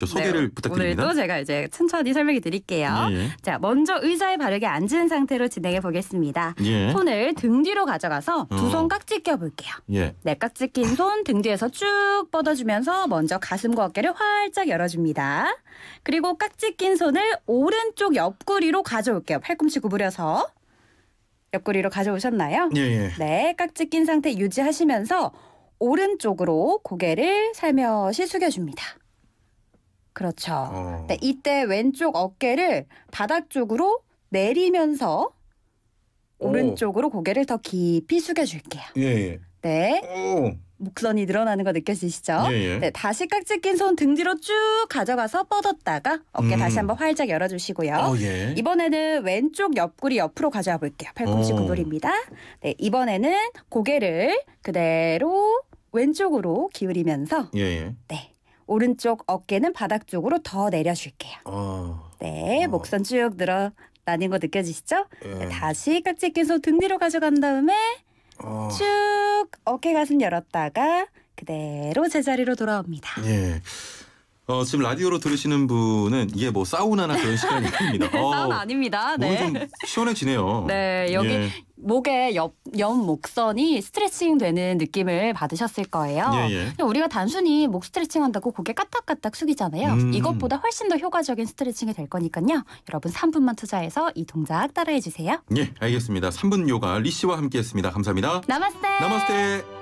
네, 소개를 네, 부탁드립니다. 오늘도 제가 이제 천천히 설명해 드릴게요. 예, 예. 자, 먼저 의자에 바르게 앉은 상태로 진행해 보겠습니다. 예. 손을 등 뒤로 가져가서 어. 두손 깍지 껴볼게요. 예. 네, 깍지 낀 손 등 뒤에서 쭉 뻗어주면서 먼저 가슴과 어깨를 활짝 열어줍니다. 그리고 깍지 낀 손을 오른쪽 옆구리로 가져올게요. 팔꿈치 구부려서. 옆구리로 가져오셨나요? 예. 예. 네, 깍지 낀 상태 유지하시면서 오른쪽으로 고개를 살며시 숙여줍니다. 그렇죠. 어. 네, 이때 왼쪽 어깨를 바닥 쪽으로 내리면서 오. 른쪽으로 고개를 더 깊이 숙여줄게요. 예. 예. 네. 오. 목선이 늘어나는 거 느껴지시죠? 예, 예. 네, 다시 깍지 낀 손 등 뒤로 쭉 가져가서 뻗었다가 어깨 음. 다시 한번 활짝 열어주시고요. 어, 예. 이번에는 왼쪽 옆구리 옆으로 가져와 볼게요. 팔꿈치 오. 어. 구부립니다. 네, 이번에는 고개를 그대로 왼쪽으로 기울이면서 예, 예. 네 오른쪽 어깨는 바닥 쪽으로 더 내려줄게요. 어. 네, 어. 목선 쭉 늘어 나는 거 느껴지시죠? 예. 네, 다시 깍지 낀손등 뒤로 가져간 다음에 어. 쭉 어깨 가슴 열었다가 그대로 제자리로 돌아옵니다. 예. 어, 지금 라디오로 들으시는 분은 이게 뭐 사우나나 그런 시간이 아닙니다. 네, 사우나 아닙니다. 네. 오늘 좀 시원해지네요. 네, 여기 예. 목의 옆, 옆 목선이 스트레칭 되는 느낌을 받으셨을 거예요. 예, 예. 우리가 단순히 목 스트레칭 한다고 고개 까딱까딱 숙이잖아요. 음. 이것보다 훨씬 더 효과적인 스트레칭이 될 거니까요. 여러분 3분만 투자해서 이 동작 따라해 주세요. 예, 알겠습니다. 3분 요가 리 씨와 함께 했습니다. 감사합니다. 나마스테. 나마스테.